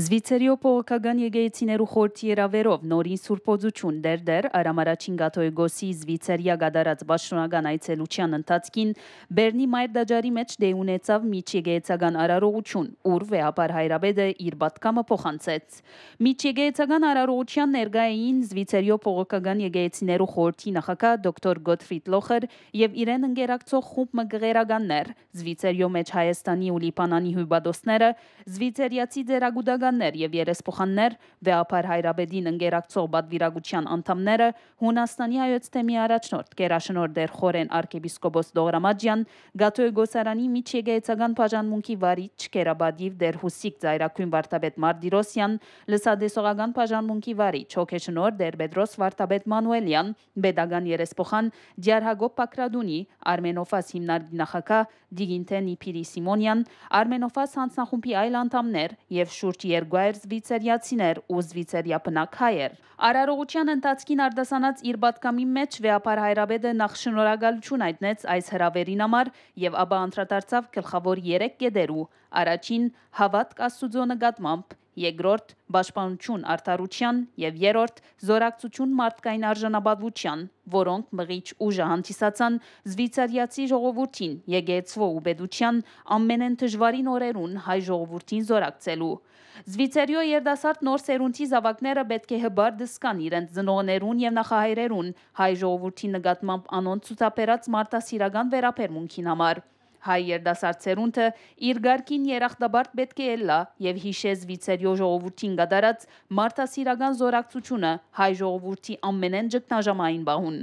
Զվիցերիո պողոքական եգեիցիներու խորդի երավերով նորին սուրպոզություն դերդեր Արամ առաջին գաթոյ գոսի Զվիցերիա գադարած բաշրունական այցելության ընթացքին բերնի մայր դաջարի մեջ դե ունեցավ միջ եգեիցական արարողություն, ուր վեապար հայրաբեդը իր բատկամը փոխանցեց։ Միջ եգեիցական արարողության ներգային Զվիցերիո պողոքական եգեիցիներու խորդի նախակա դոկտոր Գոթֆրիդ Լոխեր եւ իրեն ընկերակցող խումբ մգղերականներ Զվիցերիո մեջ Հայաստանի ու Լիբանանի հյուբադոսները Զվիցերիացի ձերագուտակ նախագահներ եւ երեսփոխաններ, Վեապար Հայրաբեդին ընկերակցող բադվիրագության անդամները, Հունաստանի հայոց թեմի առաջնորդ Գերաշնոր Դերխորեն arczepiskopos Դողրամաջյան, Գաթոյ Գոսարանի միջեգեյցական բաժանմունքի վարիչ Կերաբադիվ Դերհուսիկ Զայրակույն վարդապետ Մարդիրոսյան, լսադեսողական բաժանմունքի վարիչ Հոկեշնոր Դերբեդրոս վարդապետ Մանուելյան, Բեդագան երեսփոխան Ջարհագոբ Պակրադունի, Արմենոֆաս հիմնարկի նախակա Դիգինտենի Պիրի Սիմոնյան, Արմենոֆաս հանձնախումբի այլ անդամներ եւ շուրջ 1200 զվիցերիացիներ ու զվիցերիապնակայեր։ Արարողության ընթացքին արդասանած իր պատկամի մեջ վեապար Հայրաբեդը նախ շնորհակալություն հայտնեց այս հրավերին համար եւ ապա անդրադարձավ գլխավոր 3 կետերու՝ առաջին հավատք Աստուծո նկատմամբ, երկրորդ՝ պաշտպանություն արդարության և երրորդ՝ զորակցություն մարդկային արժանապատվության, որոնք մղիչ ուժը հանդիսացան շվեյցարիացի ժողովուրդին եկեղեցու ու պետության ամենեն դժվարին օրերուն հայ ժողովրդին զորակցելու։ Շվեյցարիոյ երիտասարդ նոր սերունդի զավակները պետք է հբար դսկան իրենց ծնողներուն և նախահայրերուն հայ ժողովրդի նկատմամբ անոնց ցուցաբերած մարդասիրական վերաբերմունքին համար։ Հայ երդասարդ ցերունթը իր ղարքին երախտաբար պետք է ելա եւ հիշես վիցերյո ժողովրդին գդարած մարդասիրական զորակցությունը հայ ժողովրդի ամենեն ճգնաժամային բահուն։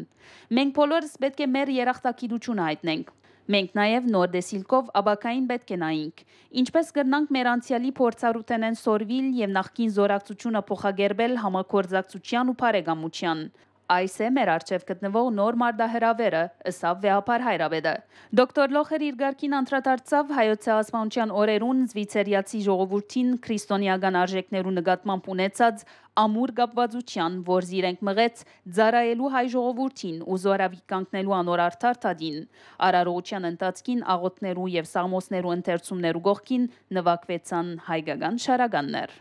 Մենք բոլորս պետք է մեր երախտագիտությունը հայտնենք։ Մենք նաև նոր դեսիլկով աբակային պետք է նայինք։ Ինչպես կգնանք մեր անցյալի փորձառութենեն սորվիլ եւ նախքին զորակցությունը փոխագերբել համակորձակցության ու բարեկամության։ Այս է մեր արչև գտնվող նոր մարդահրավերը, ըսավ վեհապար Հայրաբեդը։ Դոկտոր Լոխեր իր ղարքին անդրադարձավ հայոց ցեղասպանության օրերուն Զվիցերիացի ժողովրդին քրիստոնեական արժեքներու նկատմամբ ունեցած ամուր գապվածության, որ իրենք մղեց ծարայելու հայ ժողովրդին ու զորավի կանգնելու անորարդար տադին։ Արարողության ընթացքին աղոտներու եւ սաղմոսներու ընթերցումներու գողքին նվակվեցան հայկական շարականներ։